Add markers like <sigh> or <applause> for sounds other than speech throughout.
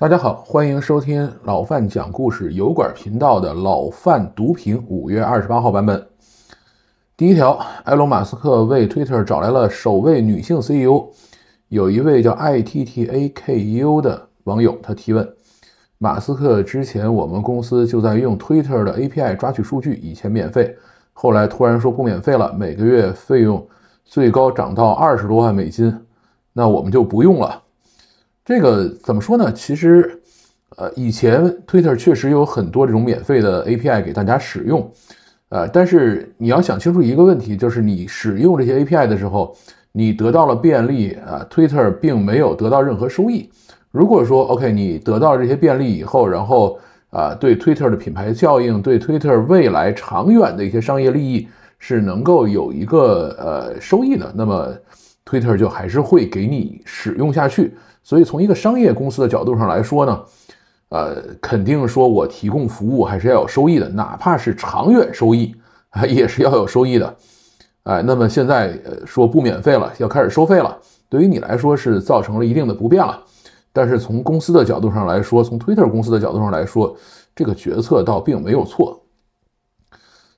大家好，欢迎收听老范讲故事油管频道的《老范读评》，五月二十八号版本。第一条，埃隆·马斯克为 Twitter 找来了首位女性 CEO。有一位叫 ittaku 的网友，他提问：马斯克之前，我们公司就在用 Twitter 的 API 抓取数据，以前免费，后来突然说不免费了，每个月费用最高涨到二十多万美金，那我们就不用了。这个怎么说呢？其实，呃，以前 Twitter 确实有很多这种免费的 API 给大家使用，呃，但是你要想清楚一个问题，就是你使用这些 API 的时候，你得到了便利，啊，Twitter 并没有得到任何收益。如果说 OK，你得到这些便利以后，然后啊，对 Twitter 的品牌效应，对 Twitter 未来长远的一些商业利益是能够有一个呃收益的，那么 Twitter 就还是会给你使用下去。所以从一个商业公司的角度上来说呢，呃，肯定说我提供服务还是要有收益的，哪怕是长远收益，啊、也是要有收益的。哎，那么现在说不免费了，要开始收费了，对于你来说是造成了一定的不便了。但是从公司的角度上来说，从 Twitter 公司的角度上来说，这个决策倒并没有错。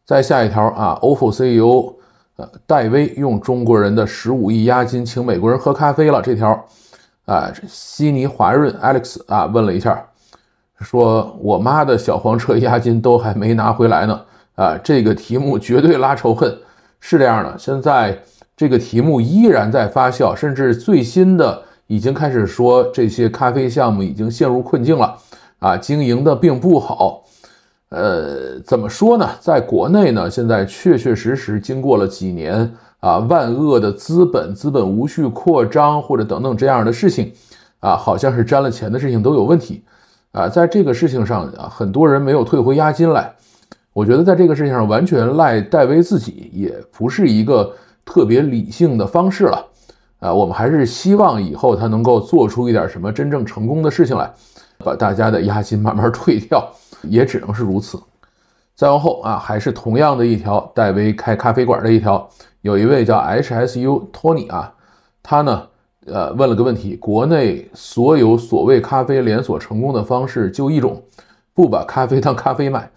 再下一条啊，Oppo CEO 呃戴威用中国人的十五亿押金请美国人喝咖啡了，这条。啊，悉尼华润 Alex 啊，问了一下，说我妈的小黄车押金都还没拿回来呢。啊，这个题目绝对拉仇恨，是这样的。现在这个题目依然在发酵，甚至最新的已经开始说这些咖啡项目已经陷入困境了。啊，经营的并不好。呃，怎么说呢？在国内呢，现在确确实实经过了几年。啊，万恶的资本，资本无序扩张或者等等这样的事情，啊，好像是沾了钱的事情都有问题，啊，在这个事情上啊，很多人没有退回押金来，我觉得在这个事情上完全赖戴维自己也不是一个特别理性的方式了，啊，我们还是希望以后他能够做出一点什么真正成功的事情来，把大家的押金慢慢退掉，<laughs> 也只能是如此。再往后啊，还是同样的一条，戴维开咖啡馆的一条。有一位叫 H S U 托尼啊，他呢，呃，问了个问题：国内所有所谓咖啡连锁成功的方式就一种，不把咖啡当咖啡卖，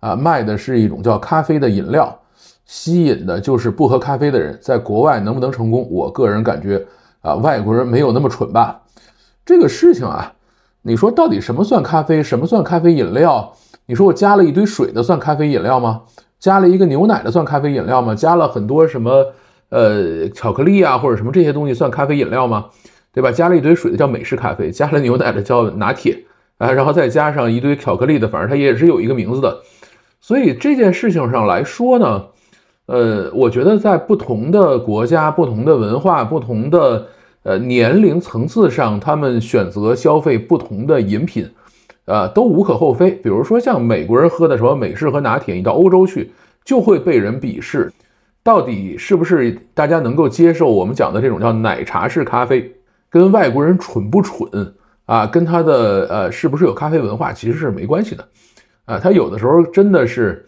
啊，卖的是一种叫咖啡的饮料，吸引的就是不喝咖啡的人。在国外能不能成功？我个人感觉啊，外国人没有那么蠢吧。这个事情啊，你说到底什么算咖啡，什么算咖啡饮料？你说我加了一堆水的算咖啡饮料吗？加了一个牛奶的算咖啡饮料吗？加了很多什么，呃，巧克力啊或者什么这些东西算咖啡饮料吗？对吧？加了一堆水的叫美式咖啡，加了牛奶的叫拿铁，啊，然后再加上一堆巧克力的，反正它也是有一个名字的。所以这件事情上来说呢，呃，我觉得在不同的国家、不同的文化、不同的呃年龄层次上，他们选择消费不同的饮品。呃，都无可厚非。比如说，像美国人喝的什么美式和拿铁，你到欧洲去就会被人鄙视。到底是不是大家能够接受我们讲的这种叫奶茶式咖啡，跟外国人蠢不蠢啊，跟他的呃是不是有咖啡文化其实是没关系的。啊，他有的时候真的是，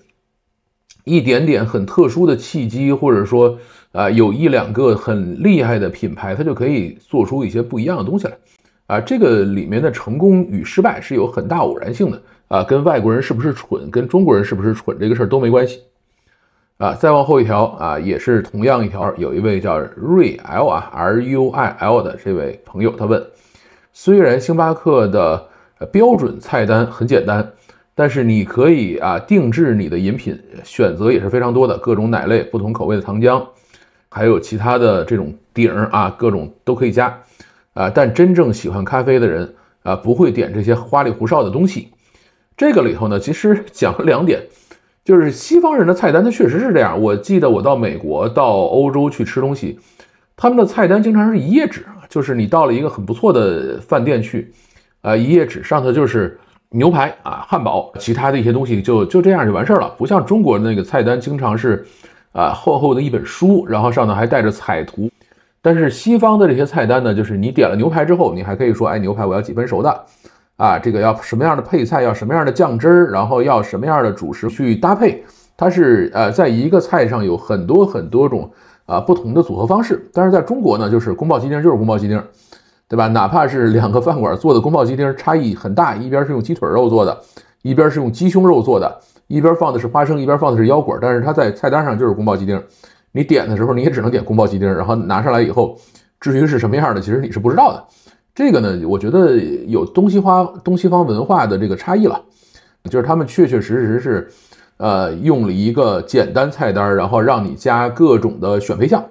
一点点很特殊的契机，或者说啊，有一两个很厉害的品牌，他就可以做出一些不一样的东西来。啊，这个里面的成功与失败是有很大偶然性的啊，跟外国人是不是蠢，跟中国人是不是蠢这个事儿都没关系。啊，再往后一条啊，也是同样一条，有一位叫 Ruil 啊 R U I L 的这位朋友，他问：虽然星巴克的标准菜单很简单，但是你可以啊定制你的饮品，选择也是非常多的，各种奶类、不同口味的糖浆，还有其他的这种顶啊，各种都可以加。啊，但真正喜欢咖啡的人啊，不会点这些花里胡哨的东西。这个里头呢，其实讲了两点，就是西方人的菜单它确实是这样。我记得我到美国、到欧洲去吃东西，他们的菜单经常是一页纸，就是你到了一个很不错的饭店去，啊，一页纸上头就是牛排啊、汉堡，其他的一些东西就就这样就完事儿了。不像中国那个菜单，经常是啊厚厚的一本书，然后上头还带着彩图。但是西方的这些菜单呢，就是你点了牛排之后，你还可以说，哎，牛排我要几分熟的，啊，这个要什么样的配菜，要什么样的酱汁儿，然后要什么样的主食去搭配，它是呃，在一个菜上有很多很多种啊不同的组合方式。但是在中国呢，就是宫保鸡丁就是宫保鸡丁，对吧？哪怕是两个饭馆做的宫保鸡丁差异很大，一边是用鸡腿肉做的，一边是用鸡胸肉做的，一边放的是花生，一边放的是腰果，但是它在菜单上就是宫保鸡丁。你点的时候，你也只能点宫保鸡丁，然后拿上来以后，至于是什么样的，其实你是不知道的。这个呢，我觉得有东西花东西方文化的这个差异了，就是他们确确实实是，呃，用了一个简单菜单，然后让你加各种的选配项，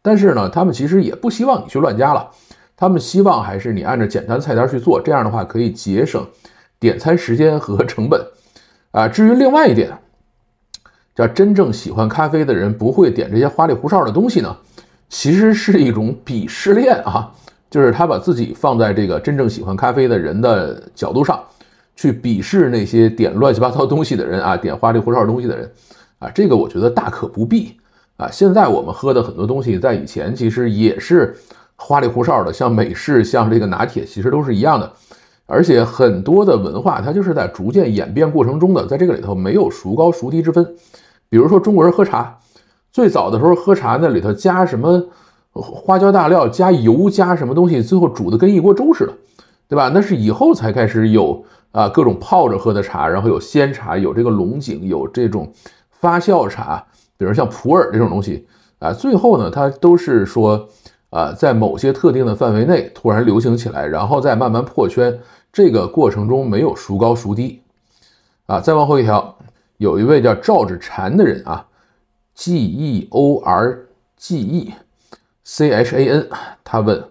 但是呢，他们其实也不希望你去乱加了，他们希望还是你按照简单菜单去做，这样的话可以节省点餐时间和成本。啊，至于另外一点。那真正喜欢咖啡的人不会点这些花里胡哨的东西呢，其实是一种鄙视链啊，就是他把自己放在这个真正喜欢咖啡的人的角度上，去鄙视那些点乱七八糟东西的人啊，点花里胡哨东西的人啊，这个我觉得大可不必啊。现在我们喝的很多东西在以前其实也是花里胡哨的，像美式，像这个拿铁，其实都是一样的，而且很多的文化它就是在逐渐演变过程中的，在这个里头没有孰高孰低之分。比如说中国人喝茶，最早的时候喝茶那里头加什么花椒大料，加油加什么东西，最后煮的跟一锅粥似的，对吧？那是以后才开始有啊各种泡着喝的茶，然后有鲜茶，有这个龙井，有这种发酵茶，比如像普洱这种东西啊。最后呢，它都是说啊在某些特定的范围内突然流行起来，然后再慢慢破圈。这个过程中没有孰高孰低啊。再往后一条。有一位叫赵志禅的人啊，G E O R G E C H A N，他问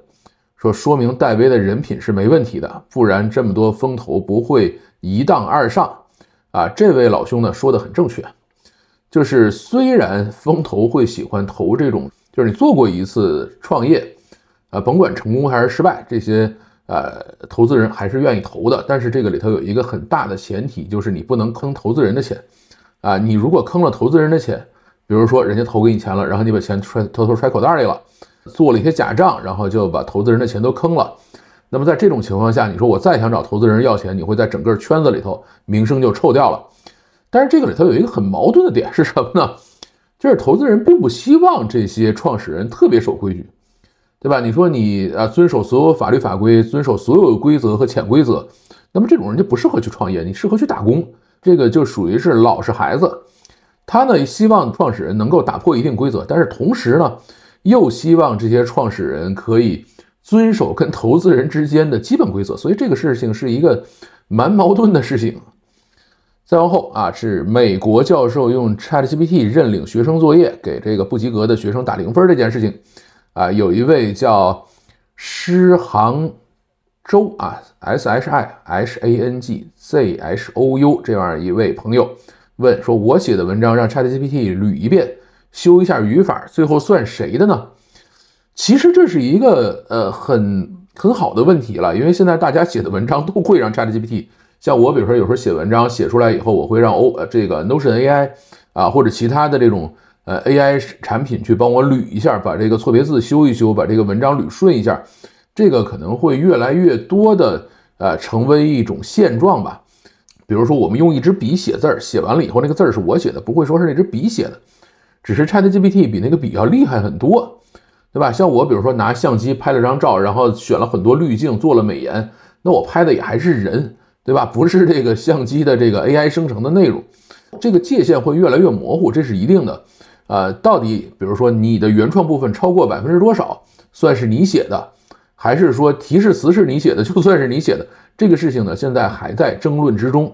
说：“说明戴威的人品是没问题的，不然这么多风投不会一荡二上啊。”这位老兄呢说的很正确，就是虽然风投会喜欢投这种，就是你做过一次创业，啊，甭管成功还是失败，这些。呃，投资人还是愿意投的，但是这个里头有一个很大的前提，就是你不能坑投资人的钱啊！你如果坑了投资人的钱，比如说人家投给你钱了，然后你把钱揣偷偷揣口袋里了，做了一些假账，然后就把投资人的钱都坑了。那么在这种情况下，你说我再想找投资人要钱，你会在整个圈子里头名声就臭掉了。但是这个里头有一个很矛盾的点是什么呢？就是投资人并不希望这些创始人特别守规矩。对吧？你说你啊，遵守所有法律法规，遵守所有规则和潜规则，那么这种人就不适合去创业，你适合去打工。这个就属于是老实孩子。他呢，希望创始人能够打破一定规则，但是同时呢，又希望这些创始人可以遵守跟投资人之间的基本规则。所以这个事情是一个蛮矛盾的事情。再往后啊，是美国教授用 ChatGPT 认领学生作业，给这个不及格的学生打零分这件事情。啊，有一位叫施杭州啊，S H I H A N G Z H O U 这样一位朋友问说：“我写的文章让 ChatGPT 捋一遍，修一下语法，最后算谁的呢？”其实这是一个呃很很好的问题了，因为现在大家写的文章都会让 ChatGPT，像我比如说有时候写文章写出来以后，我会让 O 这个 Notion AI 啊或者其他的这种。呃，AI 产品去帮我捋一下，把这个错别字修一修，把这个文章捋顺一下，这个可能会越来越多的，呃，成为一种现状吧。比如说，我们用一支笔写字儿，写完了以后，那个字儿是我写的，不会说是那支笔写的，只是 ChatGPT 比那个笔要厉害很多，对吧？像我，比如说拿相机拍了张照，然后选了很多滤镜做了美颜，那我拍的也还是人，对吧？不是这个相机的这个 AI 生成的内容，这个界限会越来越模糊，这是一定的。呃，到底比如说你的原创部分超过百分之多少算是你写的，还是说提示词是你写的就算是你写的这个事情呢？现在还在争论之中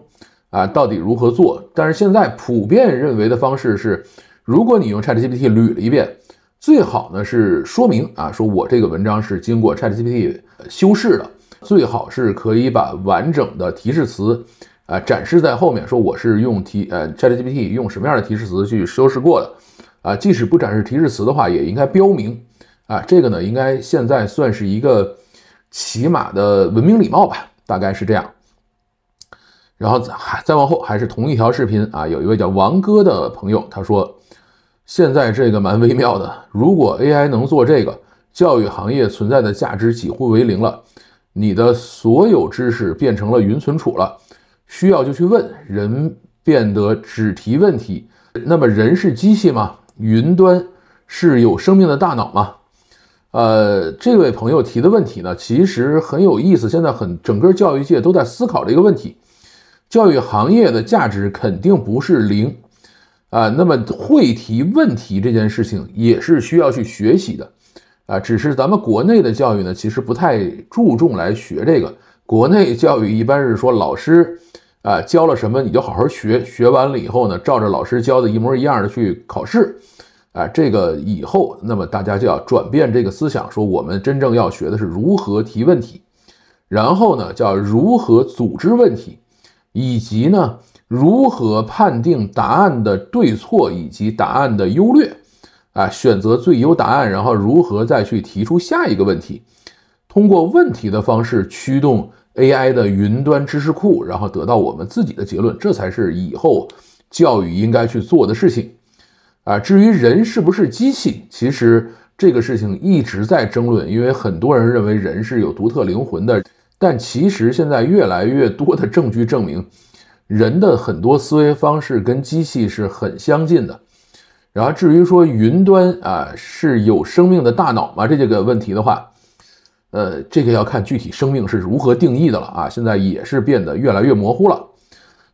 啊，到底如何做？但是现在普遍认为的方式是，如果你用 Chat GPT 捋了一遍，最好呢是说明啊，说我这个文章是经过 Chat GPT 修饰的，最好是可以把完整的提示词啊展示在后面，说我是用提呃 Chat GPT 用什么样的提示词去修饰过的。啊，即使不展示提示词的话，也应该标明。啊，这个呢，应该现在算是一个起码的文明礼貌吧，大概是这样。然后还再往后，还是同一条视频啊，有一位叫王哥的朋友，他说：“现在这个蛮微妙的，如果 AI 能做这个，教育行业存在的价值几乎为零了。你的所有知识变成了云存储了，需要就去问人，变得只提问题。那么人是机器吗？”云端是有生命的大脑吗？呃，这位朋友提的问题呢，其实很有意思。现在很整个教育界都在思考这个问题。教育行业的价值肯定不是零啊。那么会提问题这件事情也是需要去学习的啊。只是咱们国内的教育呢，其实不太注重来学这个。国内教育一般是说老师啊教了什么，你就好好学。学完了以后呢，照着老师教的一模一样的去考试。啊，这个以后，那么大家就要转变这个思想，说我们真正要学的是如何提问题，然后呢，叫如何组织问题，以及呢，如何判定答案的对错以及答案的优劣，啊，选择最优答案，然后如何再去提出下一个问题，通过问题的方式驱动 AI 的云端知识库，然后得到我们自己的结论，这才是以后教育应该去做的事情。啊，至于人是不是机器，其实这个事情一直在争论，因为很多人认为人是有独特灵魂的，但其实现在越来越多的证据证明，人的很多思维方式跟机器是很相近的。然后至于说云端啊是有生命的大脑吗？这个问题的话，呃，这个要看具体生命是如何定义的了啊，现在也是变得越来越模糊了。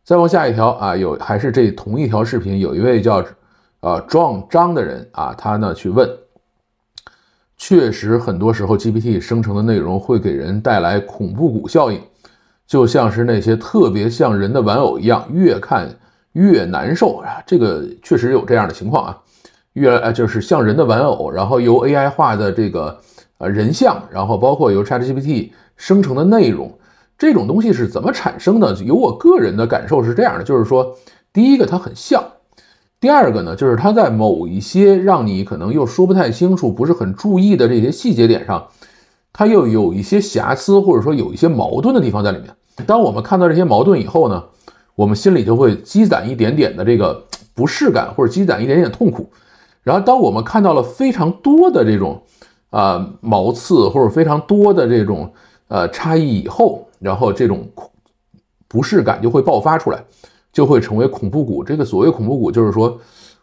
再往下一条啊，有还是这同一条视频，有一位叫。啊，撞章的人啊，他呢去问，确实，很多时候 GPT 生成的内容会给人带来恐怖谷效应，就像是那些特别像人的玩偶一样，越看越难受啊。这个确实有这样的情况啊，越呃就是像人的玩偶，然后由 AI 画的这个呃人像，然后包括由 ChatGPT 生成的内容，这种东西是怎么产生的？有我个人的感受是这样的，就是说，第一个它很像。第二个呢，就是它在某一些让你可能又说不太清楚、不是很注意的这些细节点上，它又有一些瑕疵，或者说有一些矛盾的地方在里面。当我们看到这些矛盾以后呢，我们心里就会积攒一点点的这个不适感，或者积攒一点点痛苦。然后，当我们看到了非常多的这种啊毛刺，或者非常多的这种呃差异以后，然后这种不适感就会爆发出来。就会成为恐怖谷。这个所谓恐怖谷，就是说，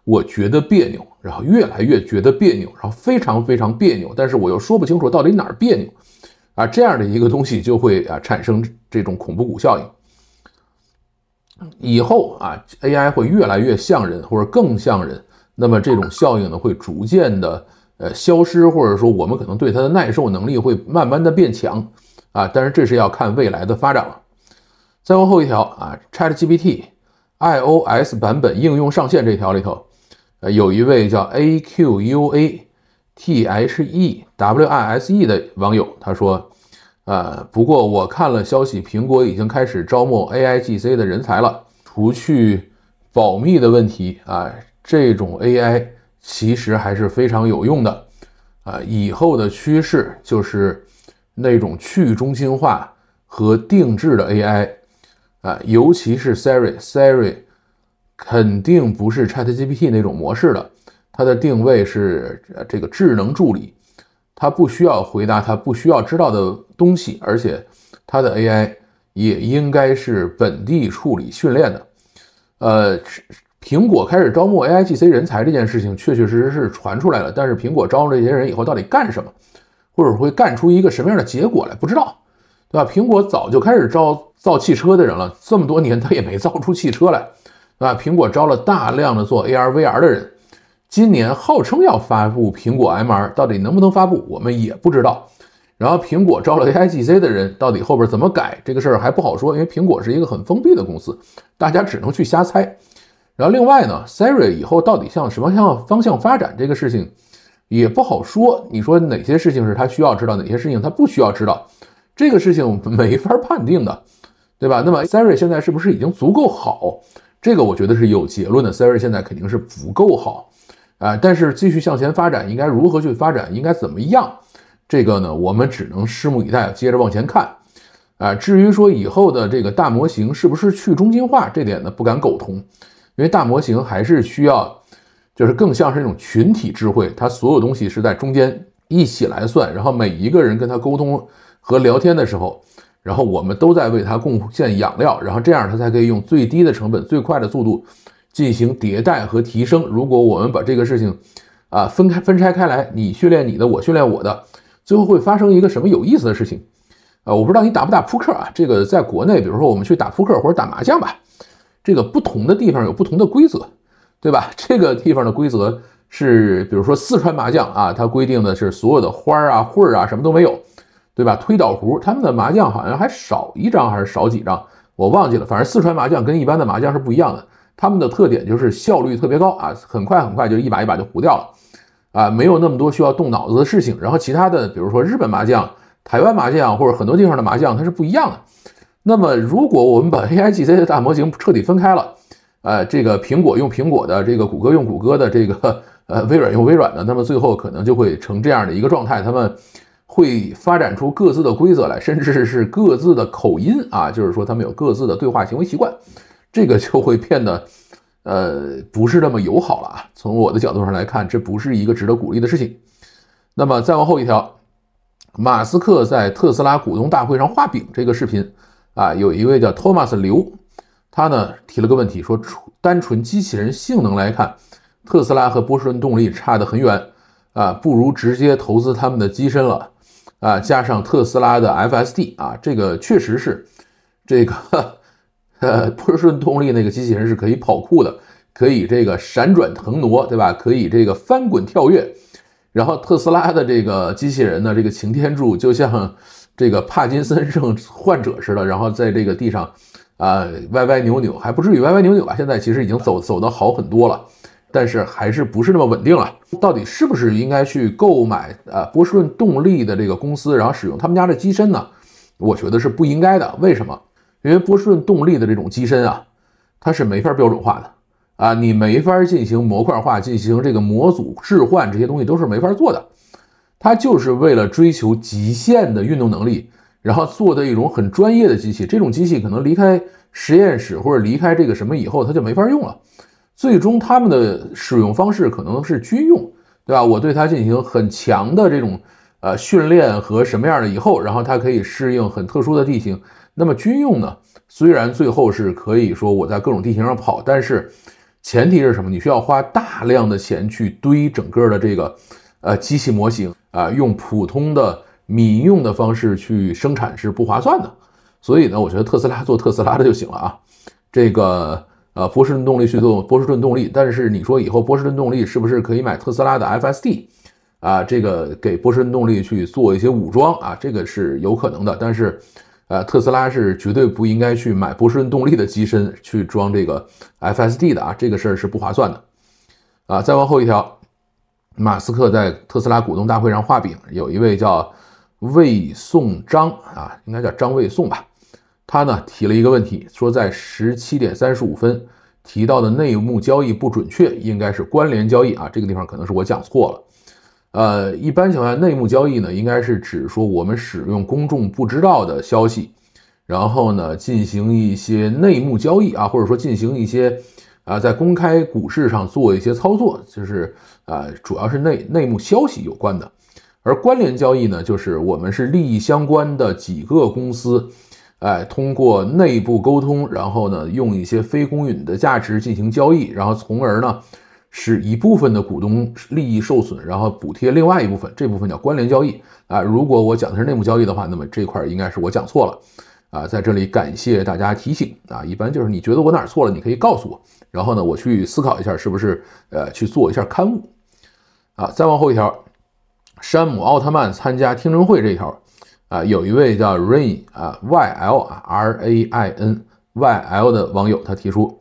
我觉得别扭，然后越来越觉得别扭，然后非常非常别扭，但是我又说不清楚到底哪儿别扭啊。这样的一个东西就会啊产生这种恐怖谷效应。以后啊，AI 会越来越像人，或者更像人，那么这种效应呢会逐渐的呃消失，或者说我们可能对它的耐受能力会慢慢的变强啊。但是这是要看未来的发展了。再往后一条啊，ChatGPT。iOS 版本应用上线这条里头，呃，有一位叫 A Q U A T H E W I S E 的网友，他说，呃，不过我看了消息，苹果已经开始招募 A I G C 的人才了。除去保密的问题啊，这种 AI 其实还是非常有用的。啊，以后的趋势就是那种去中心化和定制的 AI。啊，尤其是 Siri，Siri，肯定不是 ChatGPT 那种模式的，它的定位是呃这个智能助理，它不需要回答它不需要知道的东西，而且它的 AI 也应该是本地处理训练的。呃，苹果开始招募 AI GC 人才这件事情确确实实是传出来了，但是苹果招募这些人以后到底干什么，或者会干出一个什么样的结果来，不知道。对吧？苹果早就开始招造汽车的人了，这么多年 <laughs> 他也没造出汽车来，对吧？苹果招了大量的做 AR VR 的人，今年号称要发布苹果 MR，到底能不能发布我们也不知道。然后苹果招了 a IGC 的人，到底后边怎么改这个事儿还不好说，因为苹果是一个很封闭的公司，大家只能去瞎猜。然后另外呢，Siri 以后到底向什么向方向发展这个事情也不好说。你说哪些事情是他需要知道，哪些事情他不需要知道？这个事情没法判定的，对吧？那么 Siri 现在是不是已经足够好？这个我觉得是有结论的。Siri 现在肯定是不够好，啊，但是继续向前发展，应该如何去发展？应该怎么样？这个呢，我们只能拭目以待，接着往前看，啊，至于说以后的这个大模型是不是去中心化，这点呢不敢苟同，因为大模型还是需要，就是更像是那种群体智慧，它所有东西是在中间一起来算，然后每一个人跟他沟通。和聊天的时候，然后我们都在为它贡献养料，然后这样它才可以用最低的成本、最快的速度进行迭代和提升。如果我们把这个事情啊分开分拆开来，你训练你的，我训练我的，最后会发生一个什么有意思的事情？啊，我不知道你打不打扑克啊？这个在国内，比如说我们去打扑克或者打麻将吧，这个不同的地方有不同的规则，对吧？<laughs> 这个地方的规则是，比如说四川麻将啊，它规定的是所有的花儿啊、混儿啊什么都没有。对吧？推倒胡，他们的麻将好像还少一张，还是少几张，我忘记了。反正四川麻将跟一般的麻将是不一样的，他们的特点就是效率特别高啊，很快很快就一把一把就胡掉了，啊，没有那么多需要动脑子的事情。然后其他的，比如说日本麻将、台湾麻将或者很多地方的麻将，它是不一样的。那么，如果我们把 A I G C 的大模型彻底分开了，呃，这个苹果用苹果的，这个谷歌用谷歌的，这个呃微软用微软的，那么最后可能就会成这样的一个状态。他们。会发展出各自的规则来，<laughs> 甚至是各自的口音啊，就是说他们有各自的对话行为习惯，这个就会变得呃不是那么友好了啊。从我的角度上来看，这不是一个值得鼓励的事情。那么再往后一条，马斯克在特斯拉股东大会上画饼这个视频啊，有一位叫托马斯刘，他呢提了个问题，说单纯机器人性能来看，特斯拉和波士顿动力差得很远啊，不如直接投资他们的机身了。啊，加上特斯拉的 FSD 啊，这个确实是这个呃波士顿动力那个机器人是可以跑酷的，可以这个闪转腾挪，对吧？可以这个翻滚跳跃，然后特斯拉的这个机器人呢，这个擎天柱就像这个帕金森症患者似的，然后在这个地上啊歪歪扭扭，还不至于歪歪扭扭吧？现在其实已经走走的好很多了，但是还是不是那么稳定了。到底是不是应该去购买呃波士顿动力的这个公司，然后使用他们家的机身呢？我觉得是不应该的。为什么？因为波士顿动力的这种机身啊，它是没法标准化的啊，你没法进行模块化、进行这个模组置换，这些东西都是没法做的。它就是为了追求极限的运动能力，然后做的一种很专业的机器。这种机器可能离开实验室或者离开这个什么以后，它就没法用了。最终，他们的使用方式可能是军用，对吧？我对它进行很强的这种呃训练和什么样的以后，然后它可以适应很特殊的地形。那么军用呢？虽然最后是可以说我在各种地形上跑，但是前提是什么？你需要花大量的钱去堆整个的这个呃机器模型啊，用普通的民用的方式去生产是不划算的。所以呢，我觉得特斯拉做特斯拉的就行了啊，这个。呃，波士顿动力去做波士顿动力，但是你说以后波士顿动力是不是可以买特斯拉的 FSD 啊？这个给波士顿动力去做一些武装啊，这个是有可能的。但是，呃，特斯拉是绝对不应该去买波士顿动力的机身去装这个 FSD 的啊，这个事儿是不划算的。啊，再往后一条，马斯克在特斯拉股东大会上画饼，有一位叫魏颂章啊，应该叫张魏颂吧。他呢提了一个问题，说在十七点三十五分提到的内幕交易不准确，应该是关联交易啊，这个地方可能是我讲错了。呃，一般情况下，内幕交易呢，应该是指说我们使用公众不知道的消息，然后呢进行一些内幕交易啊，或者说进行一些啊在公开股市上做一些操作，就是啊主要是内内幕消息有关的，而关联交易呢，就是我们是利益相关的几个公司。哎，通过内部沟通，然后呢，用一些非公允的价值进行交易，然后从而呢，使一部分的股东利益受损，然后补贴另外一部分，这部分叫关联交易啊。如果我讲的是内幕交易的话，那么这块应该是我讲错了啊。在这里感谢大家提醒啊。一般就是你觉得我哪错了，你可以告诉我，然后呢，我去思考一下是不是呃去做一下刊物。啊。再往后一条，山姆奥特曼参加听证会这一条。啊，有一位叫 Rain 啊 Y L 啊 R A I N Y L 的网友，他提出，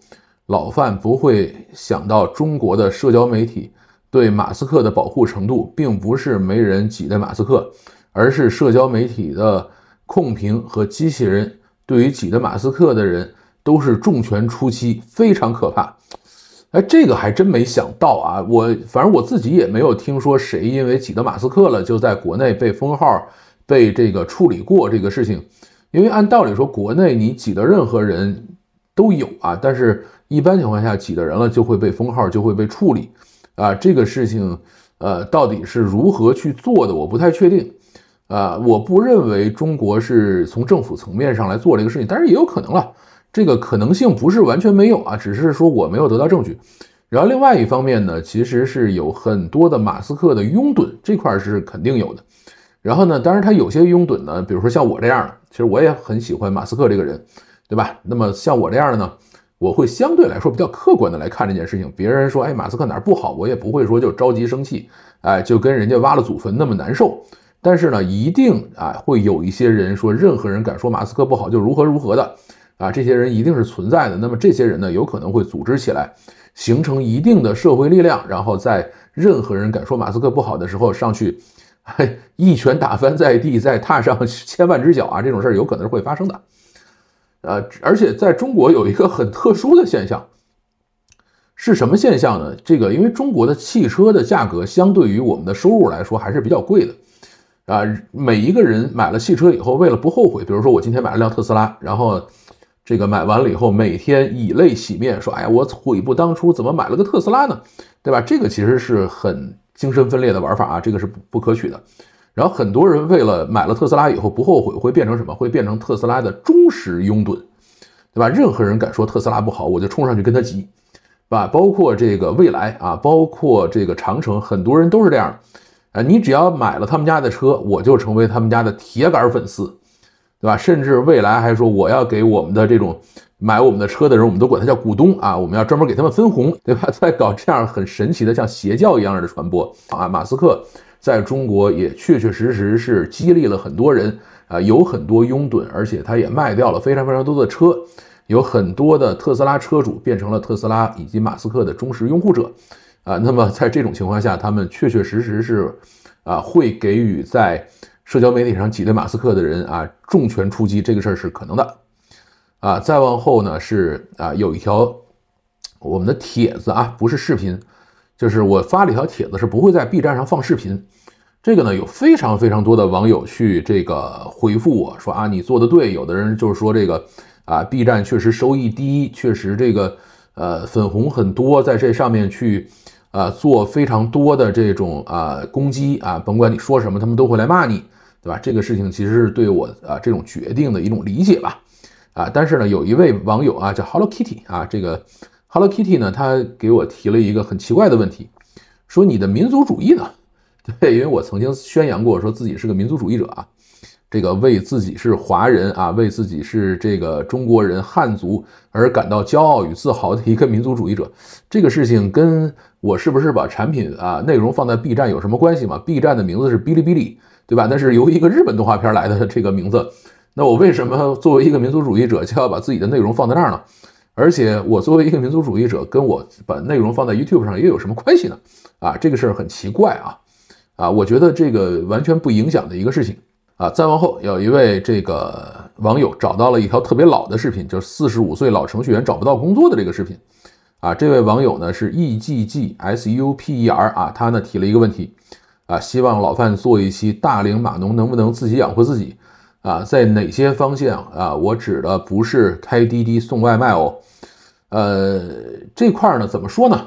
老范不会想到中国的社交媒体对马斯克的保护程度，并不是没人挤兑马斯克，而是社交媒体的控评和机器人对于挤兑马斯克的人都是重拳出击，非常可怕。哎，这个还真没想到啊！我反正我自己也没有听说谁因为挤兑马斯克了就在国内被封号。被这个处理过这个事情，因为按道理说，国内你挤的任何人都有啊，但是一般情况下挤的人了就会被封号，就会被处理啊。这个事情，呃，到底是如何去做的，我不太确定啊。我不认为中国是从政府层面上来做这个事情，但是也有可能了，这个可能性不是完全没有啊，只是说我没有得到证据。然后另外一方面呢，其实是有很多的马斯克的拥趸，这块是肯定有的。然后呢？当然，他有些拥趸呢，比如说像我这样，其实我也很喜欢马斯克这个人，对吧？那么像我这样的呢，我会相对来说比较客观的来看这件事情。别人说，哎，马斯克哪儿不好，我也不会说就着急生气，哎，就跟人家挖了祖坟那么难受。但是呢，一定啊，会有一些人说，任何人敢说马斯克不好就如何如何的，啊，这些人一定是存在的。那么这些人呢，有可能会组织起来，形成一定的社会力量，然后在任何人敢说马斯克不好的时候上去。<laughs> 一拳打翻在地，再踏上 <laughs> 千万只脚啊！这种事儿有可能是会发生的。呃，而且在中国有一个很特殊的现象，是什么现象呢？这个因为中国的汽车的价格相对于我们的收入来说还是比较贵的，啊，每一个人买了汽车以后，为了不后悔，比如说我今天买了辆特斯拉，然后这个买完了以后，每天以泪洗面，说哎呀，我悔不当初，怎么买了个特斯拉呢？对吧？这个其实是很。精神分裂的玩法啊，这个是不不可取的。然后很多人为了买了特斯拉以后不后悔，会变成什么？会变成特斯拉的忠实拥趸，对吧？任何人敢说特斯拉不好，我就冲上去跟他急，对吧？包括这个未来啊，包括这个长城，很多人都是这样。啊，你只要买了他们家的车，我就成为他们家的铁杆粉丝，对吧？甚至未来还说我要给我们的这种。买我们的车的人，我们都管他叫股东啊，我们要专门给他们分红，对吧？<laughs> 在搞这样很神奇的像邪教一样的传播啊！马斯克在中国也确确实实是激励了很多人啊，有很多拥趸，而且他也卖掉了非常非常多的车，有很多的特斯拉车主变成了特斯拉以及马斯克的忠实拥护者啊。那么在这种情况下，他们确确实实是啊，会给予在社交媒体上挤兑马斯克的人啊重拳出击，这个事儿是可能的。啊，再往后呢是啊，有一条我们的帖子啊，不是视频，就是我发了一条帖子，是不会在 B 站上放视频。这个呢，有非常非常多的网友去这个回复我说啊，你做的对。有的人就是说这个啊，B 站确实收益低，确实这个呃粉红很多，在这上面去啊做非常多的这种啊攻击啊，甭管你说什么，他们都会来骂你，对吧？这个事情其实是对我啊这种决定的一种理解吧。啊，但是呢，有一位网友啊，叫 Hello Kitty 啊，这个 Hello Kitty 呢，他给我提了一个很奇怪的问题，说你的民族主义呢？<laughs> 对，因为我曾经宣扬过说自己是个民族主义者啊，这个为自己是华人啊，为自己是这个中国人、汉族而感到骄傲与自豪的一个民族主义者，这个事情跟我是不是把产品啊、内容放在 B 站有什么关系吗 b 站的名字是哔哩哔哩，对吧？那是由一个日本动画片来的这个名字。那我为什么作为一个民族主义者，就要把自己的内容放在那儿呢？而且我作为一个民族主义者，跟我把内容放在 YouTube 上又有什么关系呢？啊，这个事儿很奇怪啊！啊，我觉得这个完全不影响的一个事情啊。再往后有一位这个网友找到了一条特别老的视频，就四十五岁老程序员找不到工作的这个视频啊。这位网友呢是 e g g s u p e r 啊，他呢提了一个问题啊，希望老范做一期大龄码农能不能自己养活自己。啊，在哪些方向啊？我指的不是开滴滴送外卖哦。呃，这块儿呢，怎么说呢？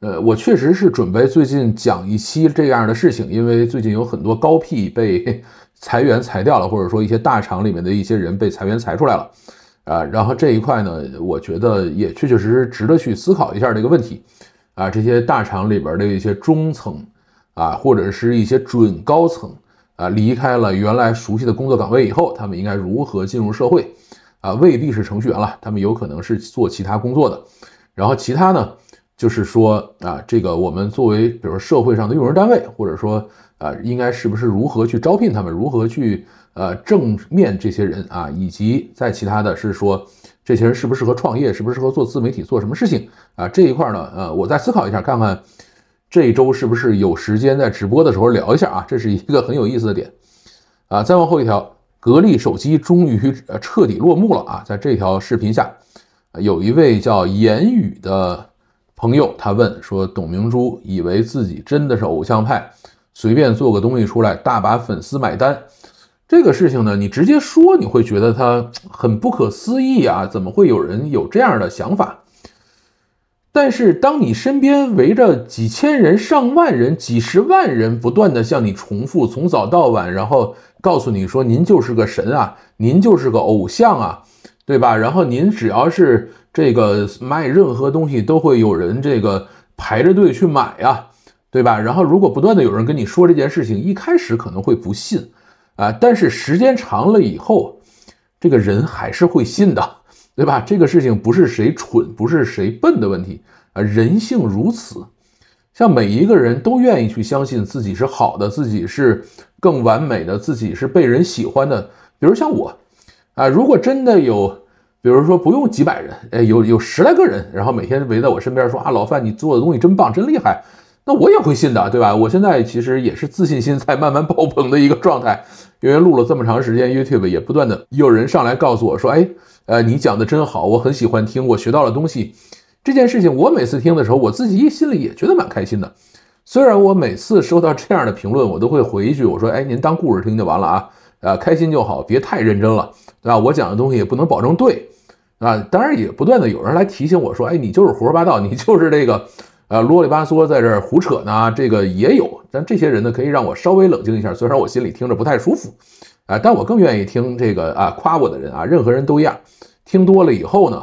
呃，我确实是准备最近讲一期这样的事情，因为最近有很多高 P 被 <laughs> 裁员裁掉了，或者说一些大厂里面的一些人被裁员裁出来了。啊，然后这一块呢，我觉得也确确实实值得去思考一下这个问题。啊，这些大厂里边的一些中层，啊，或者是一些准高层。啊，离开了原来熟悉的工作岗位以后，他们应该如何进入社会？啊，未必是程序员了，他们有可能是做其他工作的。然后其他呢，就是说啊，这个我们作为，比如社会上的用人单位，或者说啊，应该是不是如何去招聘他们，如何去呃正面这些人啊，以及在其他的是说这些人适不适合创业，适不适合做自媒体，做什么事情啊这一块呢？呃，我再思考一下，看看。这一周是不是有时间在直播的时候聊一下啊？这是一个很有意思的点啊！再往后一条，格力手机终于呃彻底落幕了啊！在这条视频下，有一位叫言语的朋友，他问说：“董明珠以为自己真的是偶像派，随便做个东西出来，大把粉丝买单，这个事情呢，你直接说，你会觉得他很不可思议啊？怎么会有人有这样的想法？”但是，当你身边围着几千人、上万人、几十万人，不断地向你重复，从早到晚，然后告诉你说：“您就是个神啊，您就是个偶像啊，对吧？”然后您只要是这个卖任何东西，都会有人这个排着队去买啊，对吧？然后如果不断的有人跟你说这件事情，一开始可能会不信，啊，但是时间长了以后，这个人还是会信的。对吧？这个事情不是谁蠢，不是谁笨的问题啊！人性如此，像每一个人都愿意去相信自己是好的，自己是更完美的，自己是被人喜欢的。比如像我，啊，如果真的有，比如说不用几百人，哎，有有十来个人，然后每天围在我身边说啊，老范，你做的东西真棒，真厉害，那我也会信的，对吧？我现在其实也是自信心在慢慢爆棚的一个状态，因为录了这么长时间 YouTube，也不断的有人上来告诉我说，哎。呃，你讲的真好，我很喜欢听，我学到了东西。这件事情，我每次听的时候，我自己心里也觉得蛮开心的。虽然我每次收到这样的评论，我都会回一句，我说：“哎，您当故事听就完了啊，啊，开心就好，别太认真了，对吧？我讲的东西也不能保证对，啊，当然也不断的有人来提醒我说：，哎，你就是胡说八道，你就是这个，呃，啰里吧嗦在这儿胡扯呢。这个也有，但这些人呢，可以让我稍微冷静一下，虽然我心里听着不太舒服。”啊，但我更愿意听这个啊，夸我的人啊，任何人都一样。听多了以后呢，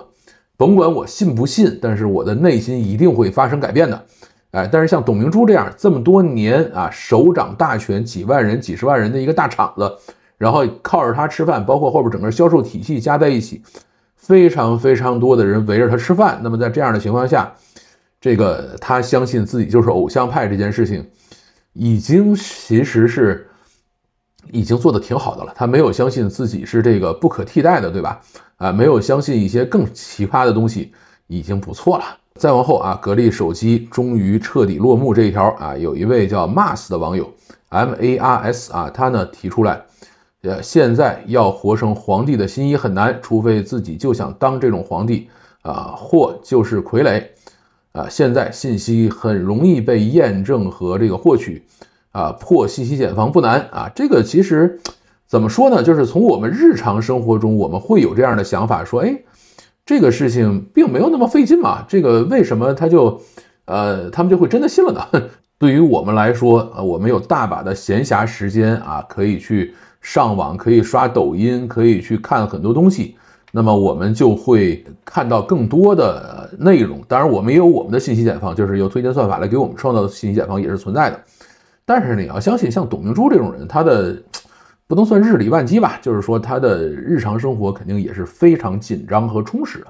甭管我信不信，但是我的内心一定会发生改变的。哎，但是像董明珠这样这么多年啊，手掌大权，几万人、几十万人的一个大厂子，然后靠着他吃饭，包括后边整个销售体系加在一起，非常非常多的人围着他吃饭。那么在这样的情况下，这个他相信自己就是偶像派这件事情，已经其实是。已经做的挺好的了，他没有相信自己是这个不可替代的，对吧？啊，没有相信一些更奇葩的东西，已经不错了。再往后啊，格力手机终于彻底落幕这一条啊，有一位叫 Mars 的网友 M A R S 啊，他呢提出来，呃，现在要活成皇帝的新衣很难，除非自己就想当这种皇帝啊，或就是傀儡啊。现在信息很容易被验证和这个获取。啊，破信息茧房不难啊。这个其实怎么说呢？就是从我们日常生活中，我们会有这样的想法，说，哎，这个事情并没有那么费劲嘛。这个为什么他就，呃，他们就会真的信了呢？<laughs> 对于我们来说，啊，我们有大把的闲暇时间啊，可以去上网，可以刷抖音，可以去看很多东西。那么我们就会看到更多的内容。当然，我们也有我们的信息茧房，就是有推荐算法来给我们创造的信息茧房也是存在的。但是你要相信，像董明珠这种人，他的 <tsk> 不能算日理万机吧，就是说他的日常生活肯定也是非常紧张和充实。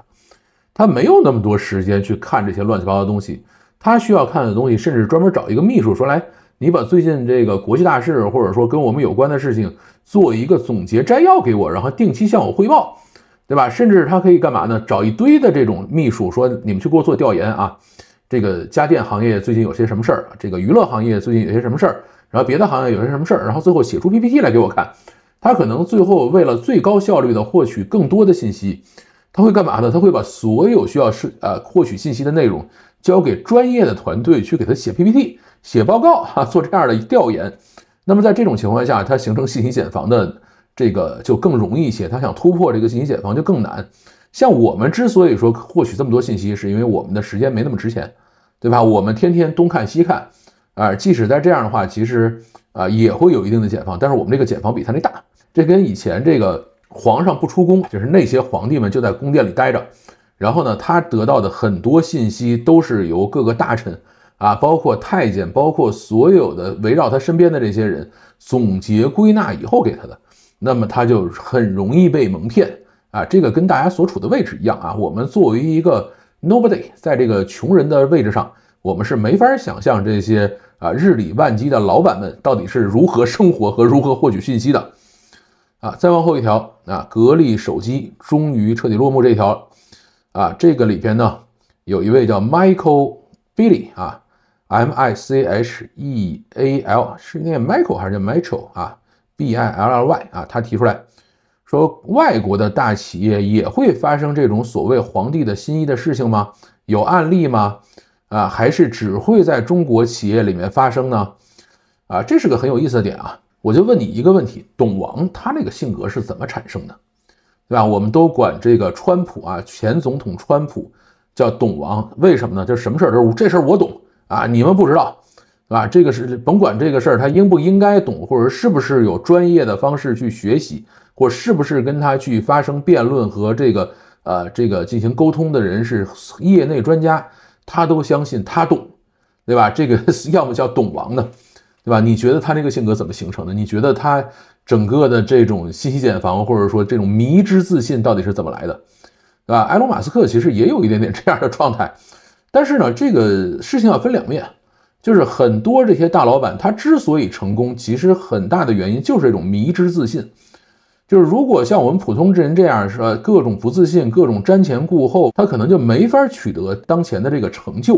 他没有那么多时间去看这些乱七八糟的东西，他需要看的东西，甚至专门找一个秘书说：“来，你把最近这个国际大事，或者说跟我们有关的事情，做一个总结摘要给我，然后定期向我汇报，对吧？”甚至他可以干嘛呢？找一堆的这种秘书说：“你们去给我做调研啊。”这个家电行业最近有些什么事儿？这个娱乐行业最近有些什么事儿？然后别的行业有些什么事儿？然后最后写出 PPT 来给我看。他可能最后为了最高效率的获取更多的信息，他会干嘛呢？他会把所有需要是呃获取信息的内容交给专业的团队去给他写 PPT、写报告啊，做这样的调研。那么在这种情况下，他形成信息茧房的这个就更容易一些。他想突破这个信息茧房就更难。像我们之所以说获取这么多信息，是因为我们的时间没那么值钱，对吧？我们天天东看西看，啊，即使在这样的话，其实啊也会有一定的解放，但是我们这个解放比他那大。这跟以前这个皇上不出宫，就是那些皇帝们就在宫殿里待着，然后呢，他得到的很多信息都是由各个大臣啊，包括太监，包括所有的围绕他身边的这些人总结归纳以后给他的，那么他就很容易被蒙骗。啊，这个跟大家所处的位置一样啊。我们作为一个 nobody，在这个穷人的位置上，我们是没法想象这些啊日理万机的老板们到底是如何生活和如何获取信息的。啊，再往后一条，啊，格力手机终于彻底落幕这一条。啊，这个里边呢，有一位叫 Michael Billy 啊，M I C H E A L 是念 Michael 还是念 Metro 啊？B I L L Y 啊，他提出来。说外国的大企业也会发生这种所谓“皇帝的新衣”的事情吗？有案例吗？啊，还是只会在中国企业里面发生呢？啊，这是个很有意思的点啊！我就问你一个问题：董王他那个性格是怎么产生的，对吧？我们都管这个川普啊，前总统川普叫董王，为什么呢？就是什么事儿都是这事儿我懂啊，你们不知道，对吧？这个是甭管这个事儿他应不应该懂，或者是不是有专业的方式去学习。我是不是跟他去发生辩论和这个，呃，这个进行沟通的人是业内专家，他都相信他懂，对吧？这个要么叫懂王的，对吧？你觉得他这个性格怎么形成的？你觉得他整个的这种信息茧房或者说这种迷之自信到底是怎么来的，对吧？埃隆·马斯克其实也有一点点 <laughs> 这样的状态，但是呢，这个事情要分两面，就是很多这些大老板他之所以成功，其实很大的原因就是这种迷之自信。就是如果像我们普通之人这样吧，各种不自信，各种瞻前顾后，他可能就没法取得当前的这个成就。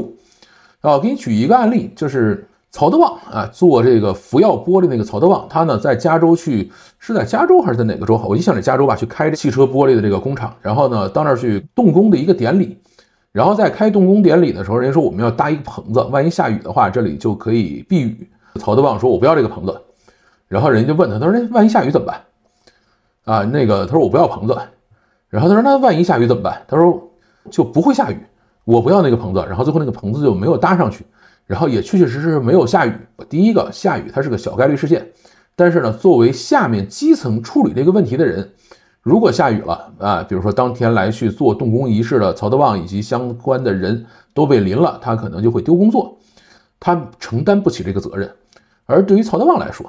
啊，我给你举一个案例，就是曹德旺啊，做这个福耀玻璃那个曹德旺，他呢在加州去，是在加州还是在哪个州？我印象里加州吧，去开汽车玻璃的这个工厂。然后呢，到那儿去动工的一个典礼。然后在开动工典礼的时候，人家说我们要搭一个棚子，万一下雨的话，这里就可以避雨。曹德旺说：“我不要这个棚子。”然后人家就问他：“他说，那万一下雨怎么办？”啊，那个他说我不要棚子，然后他说那万一下雨怎么办？他说就不会下雨，我不要那个棚子。然后最后那个棚子就没有搭上去，然后也确确实实是没有下雨。第一个下雨它是个小概率事件，但是呢，作为下面基层处理这个问题的人，如果下雨了啊，比如说当天来去做动工仪式的曹德旺以及相关的人都被淋了，他可能就会丢工作，他承担不起这个责任。而对于曹德旺来说，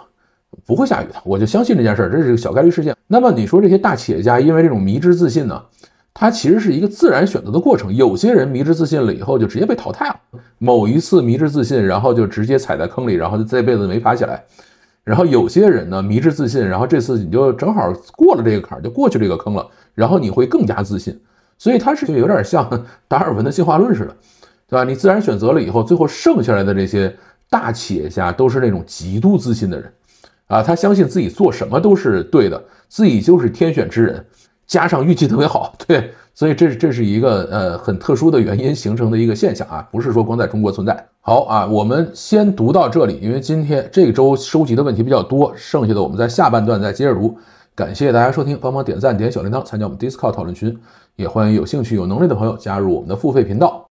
不会下雨的，我就相信这件事儿，这是个小概率事件。那么你说这些大企业家因为这种迷之自信呢？它其实是一个自然选择的过程。有些人迷之自信了以后就直接被淘汰了。某一次迷之自信，然后就直接踩在坑里，然后就这辈子没爬起来。然后有些人呢迷之自信，然后这次你就正好过了这个坎儿，就过去这个坑了，然后你会更加自信。所以它是就有点像 <laughs> 达尔文的进化论似的，对吧？你自然选择了以后，最后剩下来的这些大企业家都是那种极度自信的人。啊，他相信自己做什么都是对的，自己就是天选之人，加上运气特别好，<laughs> 对，所以这这是一个呃很特殊的原因形成的一个现象啊，不是说光在中国存在。好啊，我们先读到这里，因为今天这周收集的问题比较多，剩下的我们在下半段再接着读。感谢大家收听，帮忙点赞点小铃铛，参加我们 Discord 讨论群，也欢迎有兴趣有能力的朋友加入我们的付费频道。